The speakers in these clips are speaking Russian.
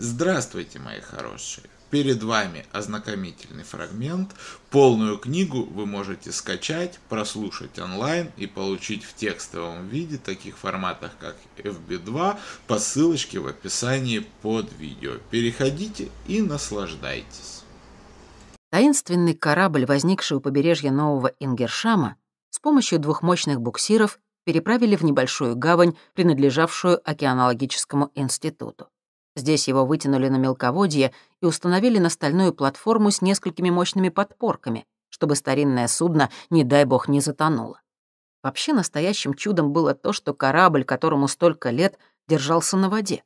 Здравствуйте, мои хорошие! Перед вами ознакомительный фрагмент. Полную книгу вы можете скачать, прослушать онлайн и получить в текстовом виде, таких форматах как FB2, по ссылочке в описании под видео. Переходите и наслаждайтесь. Таинственный корабль, возникший у побережья Нового Ингершама, с помощью двух мощных буксиров переправили в небольшую гавань, принадлежавшую океанологическому институту. Здесь его вытянули на мелководье и установили на стальную платформу с несколькими мощными подпорками, чтобы старинное судно, не дай бог, не затонуло. Вообще настоящим чудом было то, что корабль, которому столько лет, держался на воде.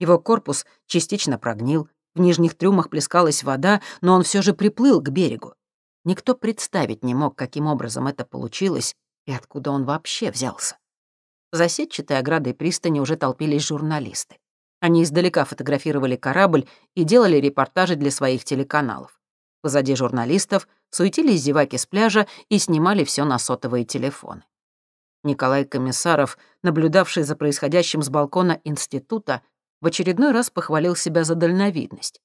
Его корпус частично прогнил, в нижних трюмах плескалась вода, но он все же приплыл к берегу. Никто представить не мог, каким образом это получилось и откуда он вообще взялся. За сетчатой оградой пристани уже толпились журналисты. Они издалека фотографировали корабль и делали репортажи для своих телеканалов. Позади журналистов суетились зеваки с пляжа и снимали все на сотовые телефоны. Николай Комиссаров, наблюдавший за происходящим с балкона института, в очередной раз похвалил себя за дальновидность.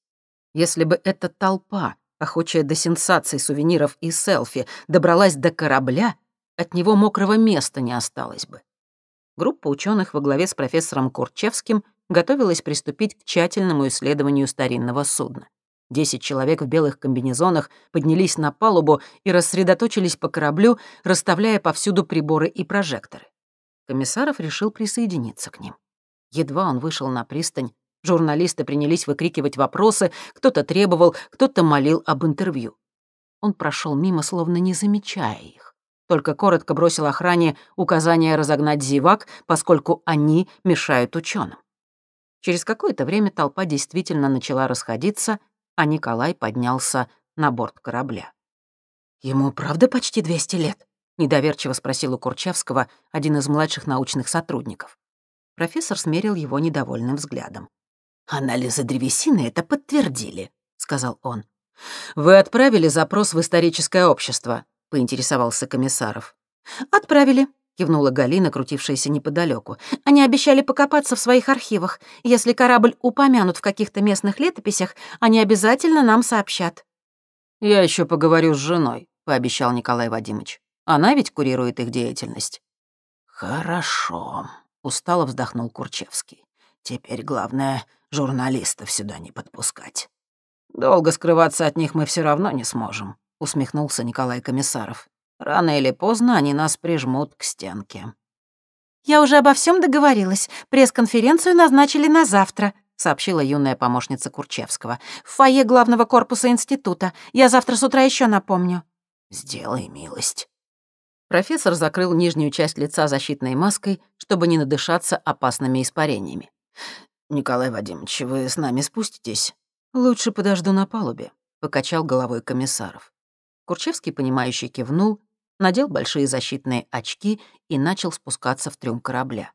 Если бы эта толпа, охочая до сенсаций, сувениров и селфи, добралась до корабля, от него мокрого места не осталось бы. Группа ученых во главе с профессором Курчевским — готовилась приступить к тщательному исследованию старинного судна. Десять человек в белых комбинезонах поднялись на палубу и рассредоточились по кораблю, расставляя повсюду приборы и прожекторы. Комиссаров решил присоединиться к ним. Едва он вышел на пристань, журналисты принялись выкрикивать вопросы, кто-то требовал, кто-то молил об интервью. Он прошел мимо, словно не замечая их. Только коротко бросил охране указание разогнать зевак, поскольку они мешают ученым. Через какое-то время толпа действительно начала расходиться, а Николай поднялся на борт корабля. «Ему правда почти 200 лет?» — недоверчиво спросил у Курчавского один из младших научных сотрудников. Профессор смерил его недовольным взглядом. «Анализы древесины это подтвердили», — сказал он. «Вы отправили запрос в историческое общество», — поинтересовался Комиссаров. «Отправили», кивнула Галина, крутившаяся неподалеку. «Они обещали покопаться в своих архивах. Если корабль упомянут в каких-то местных летописях, они обязательно нам сообщат». «Я еще поговорю с женой», — пообещал Николай Вадимович. «Она ведь курирует их деятельность». «Хорошо», — устало вздохнул Курчевский. «Теперь главное — журналистов сюда не подпускать». «Долго скрываться от них мы все равно не сможем», — усмехнулся Николай Комиссаров. Рано или поздно они нас прижмут к стенке». «Я уже обо всем договорилась. Пресс-конференцию назначили на завтра», — сообщила юная помощница Курчевского. «В фойе главного корпуса института. Я завтра с утра еще напомню». «Сделай милость». Профессор закрыл нижнюю часть лица защитной маской, чтобы не надышаться опасными испарениями. «Николай Вадимович, вы с нами спуститесь?» «Лучше подожду на палубе», — покачал головой комиссаров. Курчевский, понимающе кивнул надел большие защитные очки и начал спускаться в трюм корабля.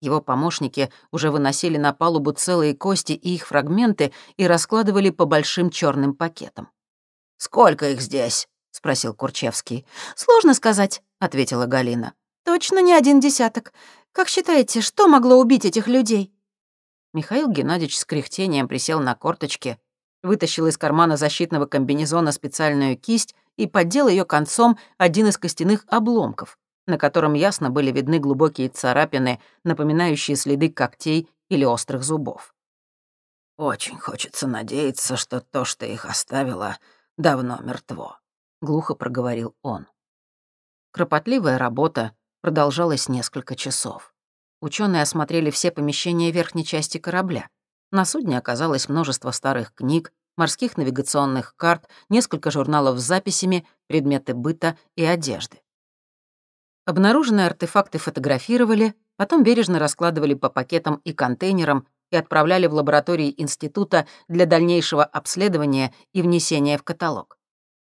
Его помощники уже выносили на палубу целые кости и их фрагменты и раскладывали по большим черным пакетам. «Сколько их здесь?» — спросил Курчевский. «Сложно сказать», — ответила Галина. «Точно не один десяток. Как считаете, что могло убить этих людей?» Михаил Геннадьевич с кряхтением присел на корточки, вытащил из кармана защитного комбинезона специальную кисть и поддел ее концом один из костяных обломков, на котором ясно были видны глубокие царапины, напоминающие следы когтей или острых зубов. «Очень хочется надеяться, что то, что их оставило, давно мертво», — глухо проговорил он. Кропотливая работа продолжалась несколько часов. Ученые осмотрели все помещения верхней части корабля. На судне оказалось множество старых книг, морских навигационных карт, несколько журналов с записями, предметы быта и одежды. Обнаруженные артефакты фотографировали, потом бережно раскладывали по пакетам и контейнерам и отправляли в лаборатории института для дальнейшего обследования и внесения в каталог.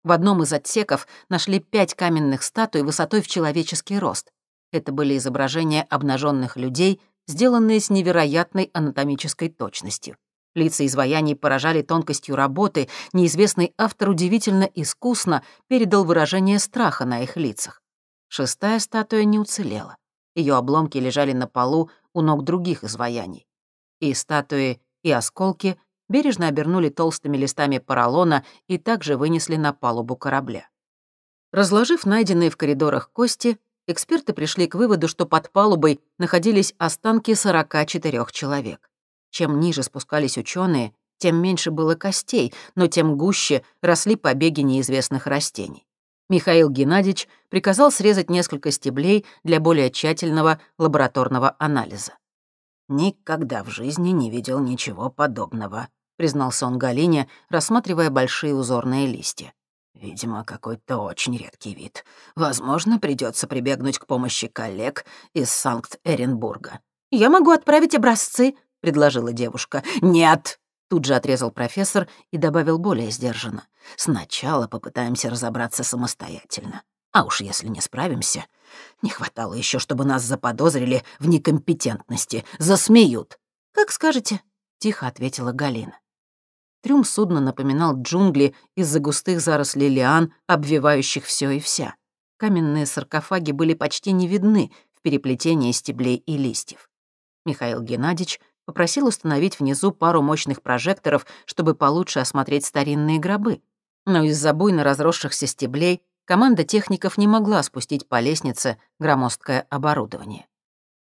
В одном из отсеков нашли пять каменных статуй высотой в человеческий рост. Это были изображения обнаженных людей, сделанные с невероятной анатомической точностью. Лица изваяний поражали тонкостью работы, неизвестный автор удивительно искусно передал выражение страха на их лицах. Шестая статуя не уцелела. Ее обломки лежали на полу у ног других изваяний. И статуи, и осколки бережно обернули толстыми листами поролона и также вынесли на палубу корабля. Разложив найденные в коридорах кости, эксперты пришли к выводу, что под палубой находились останки 44 человек. Чем ниже спускались ученые, тем меньше было костей, но тем гуще росли побеги неизвестных растений. Михаил Геннадьевич приказал срезать несколько стеблей для более тщательного лабораторного анализа. «Никогда в жизни не видел ничего подобного», — признался он Галине, рассматривая большие узорные листья. «Видимо, какой-то очень редкий вид. Возможно, придется прибегнуть к помощи коллег из Санкт-Эренбурга». «Я могу отправить образцы», — предложила девушка. «Нет!» — тут же отрезал профессор и добавил более сдержанно. «Сначала попытаемся разобраться самостоятельно. А уж если не справимся, не хватало еще, чтобы нас заподозрили в некомпетентности. Засмеют!» «Как скажете», — тихо ответила Галина. Трюм судна напоминал джунгли из-за густых зарослей лиан, обвивающих все и вся. Каменные саркофаги были почти не видны в переплетении стеблей и листьев. Михаил Геннадьевич попросил установить внизу пару мощных прожекторов, чтобы получше осмотреть старинные гробы. Но из-за буйно разросшихся стеблей команда техников не могла спустить по лестнице громоздкое оборудование.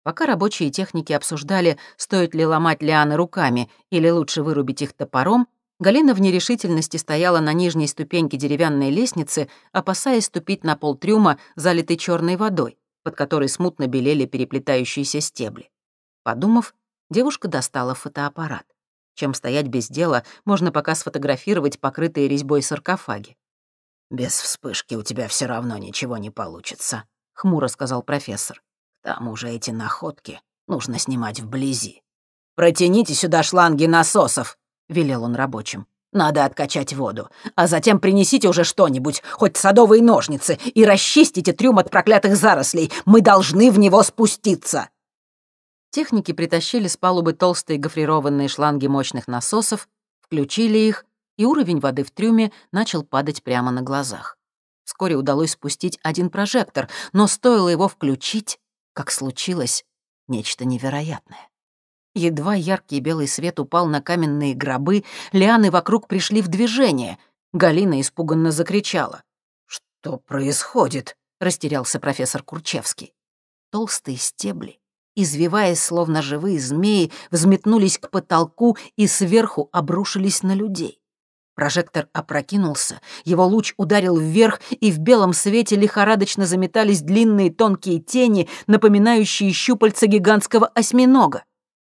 Пока рабочие техники обсуждали, стоит ли ломать лианы руками или лучше вырубить их топором, Галина в нерешительности стояла на нижней ступеньке деревянной лестницы, опасаясь ступить на пол трюма, залитый черной водой, под которой смутно белели переплетающиеся стебли. Подумав, Девушка достала фотоаппарат. Чем стоять без дела, можно пока сфотографировать покрытые резьбой саркофаги. «Без вспышки у тебя все равно ничего не получится», — хмуро сказал профессор. Там уже эти находки нужно снимать вблизи». «Протяните сюда шланги насосов», — велел он рабочим. «Надо откачать воду, а затем принесите уже что-нибудь, хоть садовые ножницы, и расчистите трюм от проклятых зарослей. Мы должны в него спуститься!» Техники притащили с палубы толстые гофрированные шланги мощных насосов, включили их, и уровень воды в трюме начал падать прямо на глазах. Вскоре удалось спустить один прожектор, но стоило его включить, как случилось нечто невероятное. Едва яркий белый свет упал на каменные гробы, лианы вокруг пришли в движение. Галина испуганно закричала. «Что происходит?» — растерялся профессор Курчевский. Толстые стебли извиваясь, словно живые змеи, взметнулись к потолку и сверху обрушились на людей. Прожектор опрокинулся, его луч ударил вверх, и в белом свете лихорадочно заметались длинные тонкие тени, напоминающие щупальца гигантского осьминога.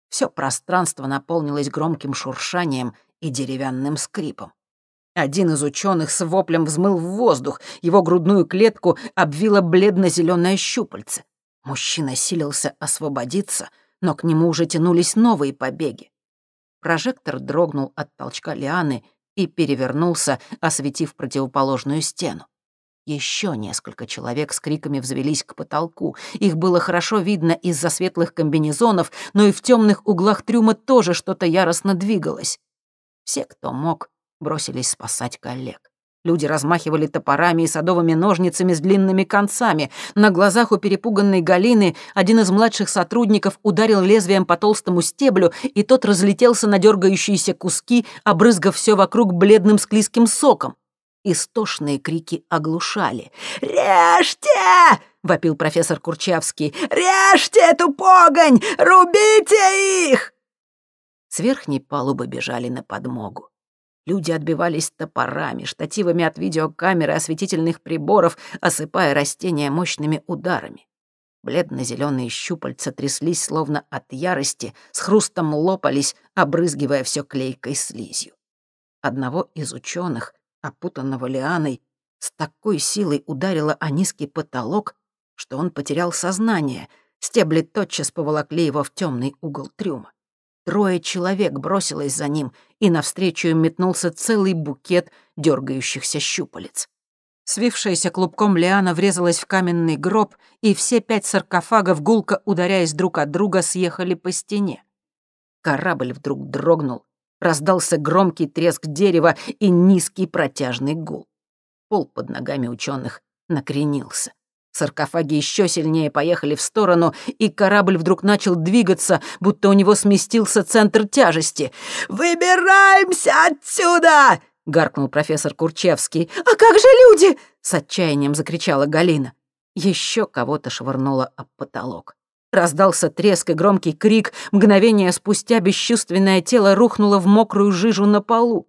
Все пространство наполнилось громким шуршанием и деревянным скрипом. Один из ученых с воплем взмыл в воздух, его грудную клетку обвило бледно-зеленое щупальце. Мужчина силился освободиться, но к нему уже тянулись новые побеги. Прожектор дрогнул от толчка лианы и перевернулся, осветив противоположную стену. Еще несколько человек с криками взвелись к потолку. Их было хорошо видно из-за светлых комбинезонов, но и в темных углах трюма тоже что-то яростно двигалось. Все, кто мог, бросились спасать коллег. Люди размахивали топорами и садовыми ножницами с длинными концами. На глазах у перепуганной Галины один из младших сотрудников ударил лезвием по толстому стеблю, и тот разлетелся на дергающиеся куски, обрызгав все вокруг бледным склизким соком. Истошные крики оглушали. «Режьте!» — вопил профессор Курчавский. «Режьте эту погонь! Рубите их!» С верхней палубы бежали на подмогу. Люди отбивались топорами, штативами от видеокамеры, осветительных приборов, осыпая растения мощными ударами. Бледно-зеленые щупальца тряслись, словно от ярости, с хрустом лопались, обрызгивая все клейкой слизью. Одного из ученых, опутанного лианой, с такой силой ударило о низкий потолок, что он потерял сознание. Стебли тотчас поволокли его в темный угол трюма. Трое человек бросилось за ним, и навстречу им метнулся целый букет дергающихся щупалец. Свившаяся клубком лиана врезалась в каменный гроб, и все пять саркофагов, гулко ударяясь друг от друга, съехали по стене. Корабль вдруг дрогнул, раздался громкий треск дерева и низкий протяжный гул. Пол под ногами ученых накренился. Саркофаги еще сильнее поехали в сторону, и корабль вдруг начал двигаться, будто у него сместился центр тяжести. «Выбираемся отсюда!» — гаркнул профессор Курчевский. «А как же люди?» — с отчаянием закричала Галина. Еще кого-то швырнуло об потолок. Раздался треск и громкий крик. Мгновение спустя бесчувственное тело рухнуло в мокрую жижу на полу.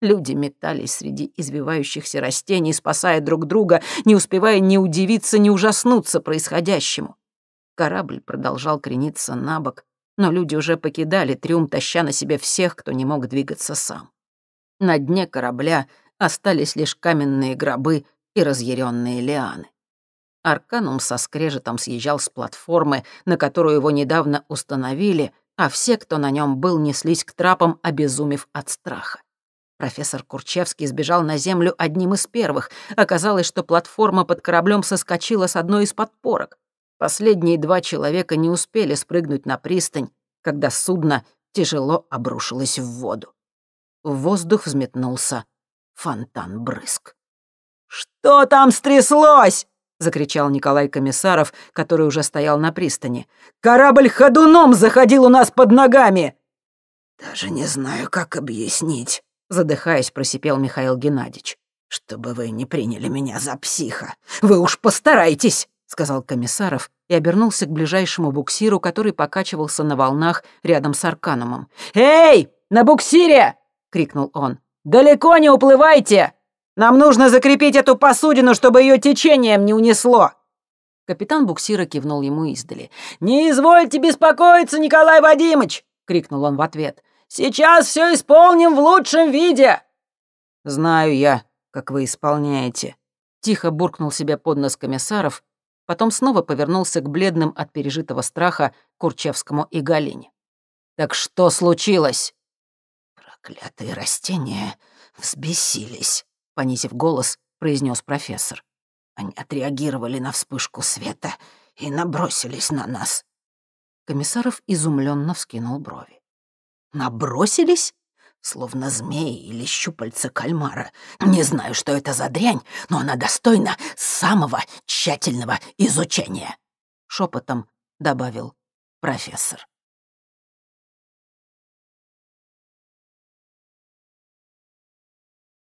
Люди метались среди извивающихся растений, спасая друг друга, не успевая ни удивиться, ни ужаснуться происходящему. Корабль продолжал крениться на бок, но люди уже покидали трюм, таща на себе всех, кто не мог двигаться сам. На дне корабля остались лишь каменные гробы и разъяренные лианы. Арканум со скрежетом съезжал с платформы, на которую его недавно установили, а все, кто на нем был, неслись к трапам, обезумев от страха. Профессор Курчевский сбежал на землю одним из первых. Оказалось, что платформа под кораблем соскочила с одной из подпорок. Последние два человека не успели спрыгнуть на пристань, когда судно тяжело обрушилось в воду. В воздух взметнулся фонтан-брызг. «Что там стряслось?» — закричал Николай Комиссаров, который уже стоял на пристани. «Корабль ходуном заходил у нас под ногами!» «Даже не знаю, как объяснить», Задыхаясь, просипел Михаил Геннадьевич. «Чтобы вы не приняли меня за психа! Вы уж постарайтесь!» — сказал Комиссаров и обернулся к ближайшему буксиру, который покачивался на волнах рядом с Арканумом. «Эй, на буксире!» — крикнул он. «Далеко не уплывайте! Нам нужно закрепить эту посудину, чтобы ее течением не унесло!» Капитан буксира кивнул ему издали. «Не извольте беспокоиться, Николай Вадимыч!» — крикнул он в ответ. Сейчас все исполним в лучшем виде!» «Знаю я, как вы исполняете», — тихо буркнул себе под нос комиссаров, потом снова повернулся к бледным от пережитого страха Курчевскому и Галине. «Так что случилось?» «Проклятые растения взбесились», — понизив голос, произнес профессор. «Они отреагировали на вспышку света и набросились на нас». Комиссаров изумленно вскинул брови. Набросились? Словно змеи или щупальца кальмара. Не знаю, что это за дрянь, но она достойна самого тщательного изучения. Шепотом добавил профессор.